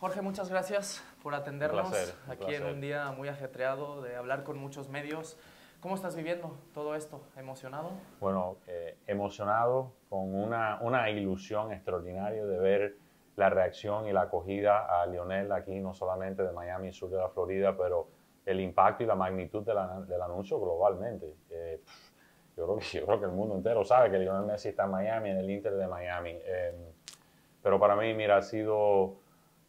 Jorge, muchas gracias por atendernos aquí en un día muy ajetreado de hablar con muchos medios. ¿Cómo estás viviendo todo esto? ¿Emocionado? Bueno, eh, emocionado con una, una ilusión extraordinaria de ver la reacción y la acogida a Lionel aquí, no solamente de Miami, y sur de la Florida, pero el impacto y la magnitud del anuncio globalmente. Eh, yo, creo que, el mundo entero sabe que Lionel Messi está en Miami, en el Inter de Miami. Eh, pero para mí, mira, ha sido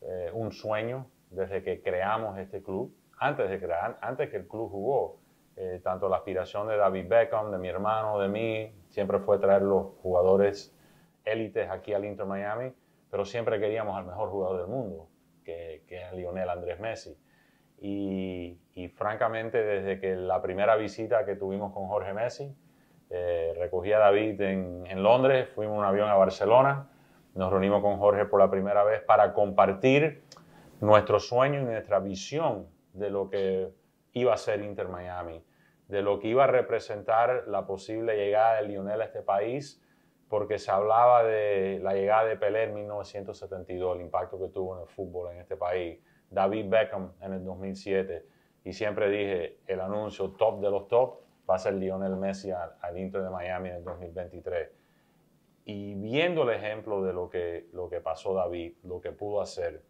eh, un sueño desde que creamos este club, antes de crear, antes que el club jugó. Eh, tanto la aspiración de David Beckham, de mi hermano, de mí, siempre fue traer los jugadores élites aquí al Inter Miami, pero siempre queríamos al mejor jugador del mundo, que, que es Lionel Andrés Messi. Y, francamente, desde que la primera visita que tuvimos con Jorge Messi, eh, recogí a David en, en Londres, fuimos en un avión a Barcelona, nos reunimos con Jorge por la primera vez para compartir nuestro sueño y nuestra visión de lo que iba a ser Inter Miami, de lo que iba a representar la posible llegada de Lionel a este país, porque se hablaba de la llegada de Pelé en 1972, el impacto que tuvo en el fútbol en este país, David Beckham en el 2007, y siempre dije, el anuncio top de los top va a ser Lionel Messi al, Inter de Miami en el 2023 y viendo el ejemplo de lo que, lo que pasó David, lo que pudo hacer,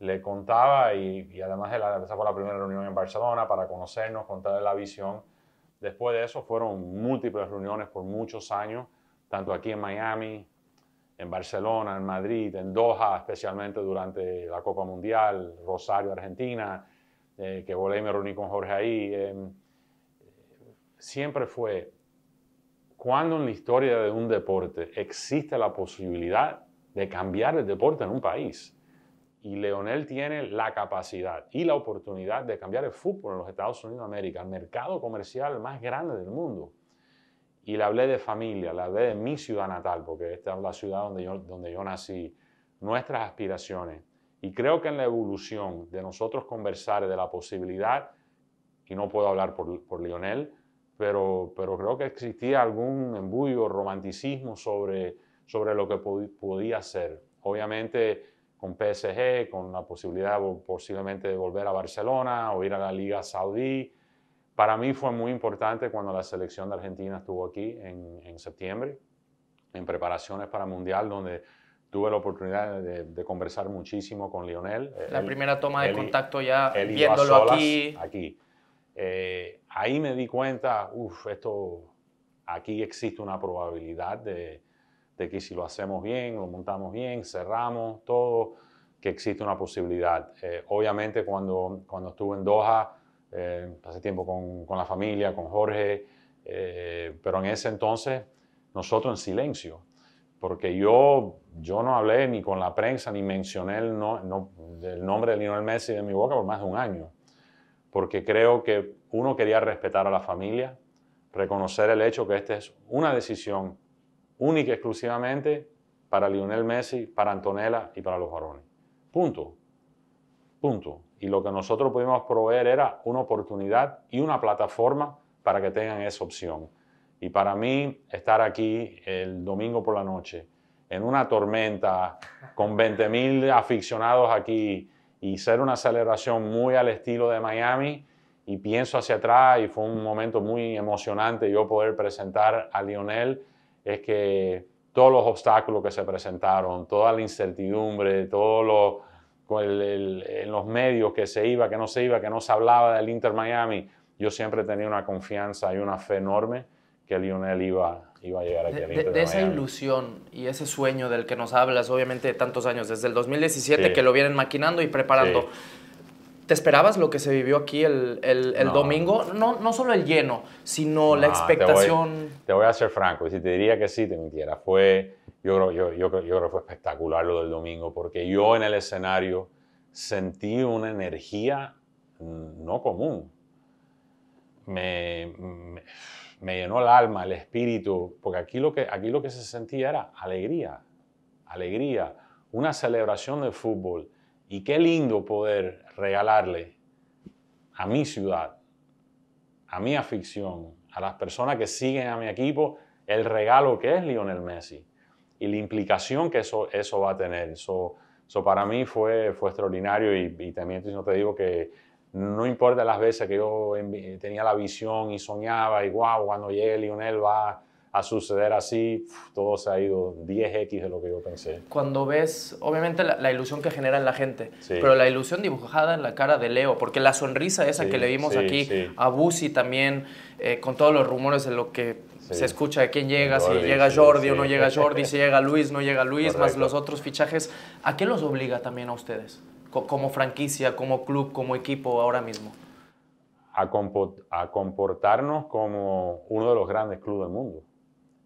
le contaba y, y además esa fue la primera reunión en Barcelona para conocernos, contarle la visión. Después de eso fueron múltiples reuniones por muchos años, tanto aquí en Miami, en Barcelona, en Madrid, en Doha, especialmente durante la Copa Mundial, Rosario, Argentina, eh, que volé y me reuní con Jorge ahí. Eh, siempre fue cuando en la historia de un deporte existe la posibilidad de cambiar el deporte en un país? Y Leonel tiene la capacidad y la oportunidad de cambiar el fútbol en los Estados Unidos de América, el mercado comercial más grande del mundo. Y le hablé de familia, le hablé de mi ciudad natal, porque esta es la ciudad donde yo, nací, nuestras aspiraciones. Y creo que en la evolución de nosotros conversar de la posibilidad, y no puedo hablar por, por Lionel, pero, pero creo que existía algún embullo, romanticismo sobre, sobre lo que podía ser. Obviamente con PSG, con la posibilidad posiblemente de volver a Barcelona o ir a la Liga Saudí. Para mí fue muy importante cuando la selección de Argentina estuvo aquí en, en septiembre, en preparaciones para Mundial, donde tuve la oportunidad de, conversar muchísimo con Lionel. La primera toma de contacto ya viéndolo aquí. Aquí. Eh, ahí me di cuenta, uff, esto, aquí existe una probabilidad de, que si lo hacemos bien, lo montamos bien, cerramos todo, que existe una posibilidad. Eh, obviamente cuando, cuando estuve en Doha, eh, pasé tiempo con, la familia, con Jorge, pero en ese entonces nosotros en silencio, porque yo, yo no hablé ni con la prensa, ni mencioné el, el nombre de Lionel Messi de mi boca por más de un año porque creo que uno quería respetar a la familia, reconocer el hecho que esta es una decisión única y exclusivamente para Lionel Messi, para Antonella y para los varones. Punto. Punto. Y lo que nosotros pudimos proveer era una oportunidad y una plataforma para que tengan esa opción. Y para mí, estar aquí el domingo por la noche, en una tormenta, con 20.000 aficionados aquí, y ser una celebración muy al estilo de Miami. Y pienso hacia atrás y fue un momento muy emocionante yo poder presentar a Lionel, es que todos los obstáculos que se presentaron, toda la incertidumbre, todos lo en los medios que se iba, que no se iba, que no se hablaba del Inter Miami, yo siempre tenía una confianza y una fe enorme que Lionel iba, a llegar aquí. De, al de, esa ilusión y ese sueño del que nos hablas, obviamente, de tantos años, desde el 2017 que lo vienen maquinando y preparando. ¿Te esperabas lo que se vivió aquí el, el, domingo? No, no solo el lleno, sino la expectación. Te voy, a ser franco, y si te diría que sí, te mintiera. Fue, yo, creo, yo, yo, creo que fue espectacular lo del domingo, porque yo en el escenario sentí una energía mm, no común. me me llenó el alma, el espíritu, porque aquí lo que, aquí lo que se sentía era alegría, alegría, una celebración de fútbol. Y qué lindo poder regalarle a mi ciudad, a mi afición, a las personas que siguen a mi equipo, el regalo que es Lionel Messi y la implicación que eso, eso va a tener. Eso, eso para mí fue, fue extraordinario y, y también no te digo que no importa las veces que yo tenía la visión y soñaba, y wow, cuando llegue Lionel va a suceder así, todo se ha ido 10x de lo que yo pensé. Cuando ves, obviamente, la, ilusión que genera en la gente, pero la ilusión dibujada en la cara de Leo, porque la sonrisa esa que le vimos aquí, a Busi también, eh, con todos los rumores de lo que se escucha de quién llega, si llega Jordi o no llega Jordi, si llega Luis, no llega Luis, más los otros fichajes, ¿a qué los obliga también a ustedes? como franquicia, como club, como equipo ahora mismo? A, comportarnos como uno de los grandes clubes del mundo,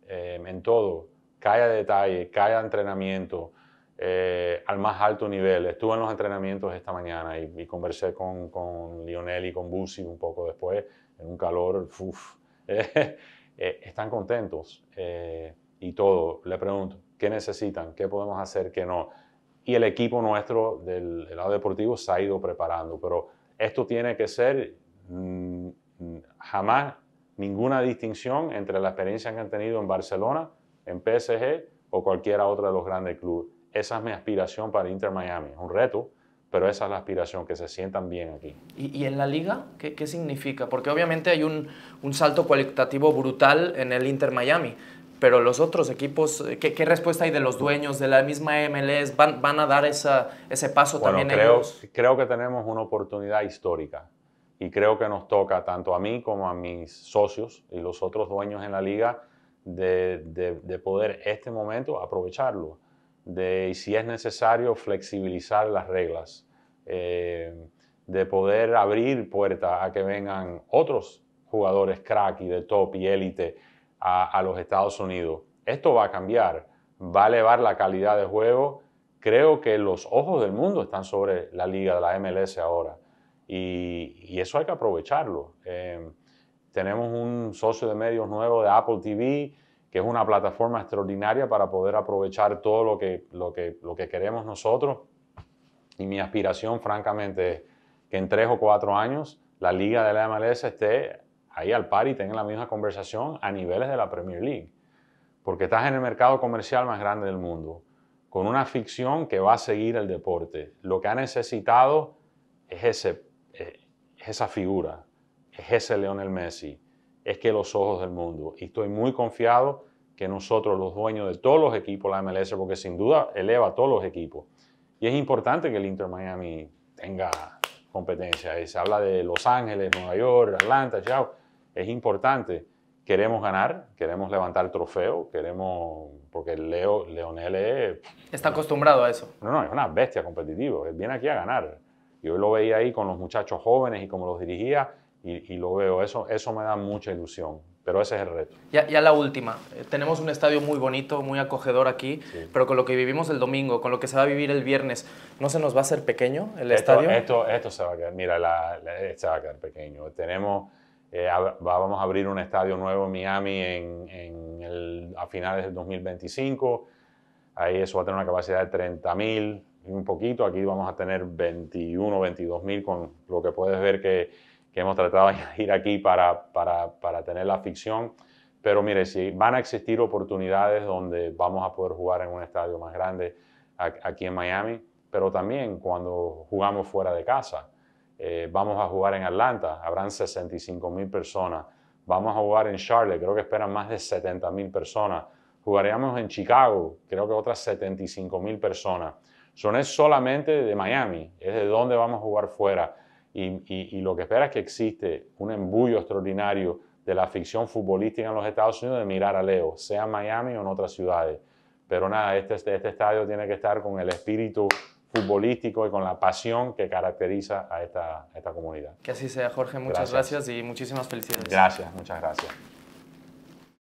eh, en todo, cada detalle, cada entrenamiento, eh, al más alto nivel. Estuve en los entrenamientos esta mañana y, conversé con, Lionel y con Busi un poco después, en un calor, uff, eh, están contentos y todo. Le pregunto, ¿qué necesitan? ¿Qué podemos hacer? ¿Qué no? y el equipo nuestro del, lado deportivo se ha ido preparando, pero esto tiene que ser mm, mm, jamás ninguna distinción entre la experiencia que han tenido en Barcelona, en PSG o cualquiera otra de los grandes clubes. Esa es mi aspiración para Inter Miami, es un reto, pero esa es la aspiración, que se sientan bien aquí. ¿Y, en la liga? ¿Qué, significa? Porque obviamente hay un, un salto cualitativo brutal en el Inter Miami pero los otros equipos, eh, ¿qué, respuesta hay de los dueños de la misma MLS? ¿Van, a dar ese paso también creo, ellos? Creo que tenemos una oportunidad histórica y creo que nos toca tanto a mí como a mis socios y los otros dueños en la liga de, de, poder este momento aprovecharlo, de si es necesario flexibilizar las reglas, eh, de poder abrir puerta a que vengan otros jugadores crack y de top y élite a, los Estados Unidos. Esto va a cambiar, va a elevar la calidad de juego. Creo que los ojos del mundo están sobre la liga de la MLS ahora y, eso hay que aprovecharlo. Em, tenemos un socio de medios nuevo de Apple TV, que es una plataforma extraordinaria para poder aprovechar todo lo que, lo que, lo que queremos nosotros. Y mi aspiración, francamente, es que en tres o cuatro años la liga de la MLS esté ahí al par y tengan la misma conversación a niveles de la Premier League. Porque estás en el mercado comercial más grande del mundo, con una ficción que va a seguir el deporte. Lo que ha necesitado es, ese, eh, esa figura, es ese Leonel Messi, es que los ojos del mundo. Y estoy muy confiado que nosotros, los dueños de todos los equipos, la MLS, porque sin duda eleva a todos los equipos. Y es importante que el Inter Miami tenga competencia. Y se habla de Los Ángeles, Nueva York, Atlanta, chao es importante. Queremos ganar, queremos levantar trofeo, queremos, porque Leo, Leonel es... Está acostumbrado a eso. No, no, es una bestia competitiva, viene aquí a ganar. Yo lo veía ahí con los muchachos jóvenes y como los dirigía y, y lo veo, eso, eso me da mucha ilusión, pero ese es el reto. Ya, ya la última, eh, tenemos un estadio muy bonito, muy acogedor aquí, pero con lo que vivimos el domingo, con lo que se va a vivir el viernes, ¿no se nos va a hacer pequeño el estadio? Esto, esto se va a quedar, mira, se va a quedar pequeño. Tenemos eh, vamos a abrir un estadio nuevo en Miami en, a finales del 2025. Ahí eso va a tener una capacidad de 30.000 y un poquito. Aquí vamos a tener 21, 22.000 con lo que puedes ver que, hemos tratado de ir aquí para, para, para tener la ficción. Pero mire, si van a existir oportunidades donde vamos a poder jugar en un estadio más grande aquí en Miami, pero también cuando jugamos fuera de casa. Eh, vamos a jugar en Atlanta, habrán 65 mil personas, vamos a jugar en Charlotte, creo que esperan más de 70.000 personas, jugaríamos en Chicago, creo que otras 75 mil personas. Son es solamente de Miami, es de donde vamos a jugar fuera. Y, lo que espera es que existe un embullo extraordinario de la ficción futbolística en los Estados Unidos de mirar a Leo, sea en Miami o en otras ciudades. Pero nada, este, este estadio tiene que estar con el espíritu futbolístico y con la pasión que caracteriza a esta, esta comunidad. Que así sea, Jorge. Muchas gracias y muchísimas felicidades. Gracias, muchas gracias.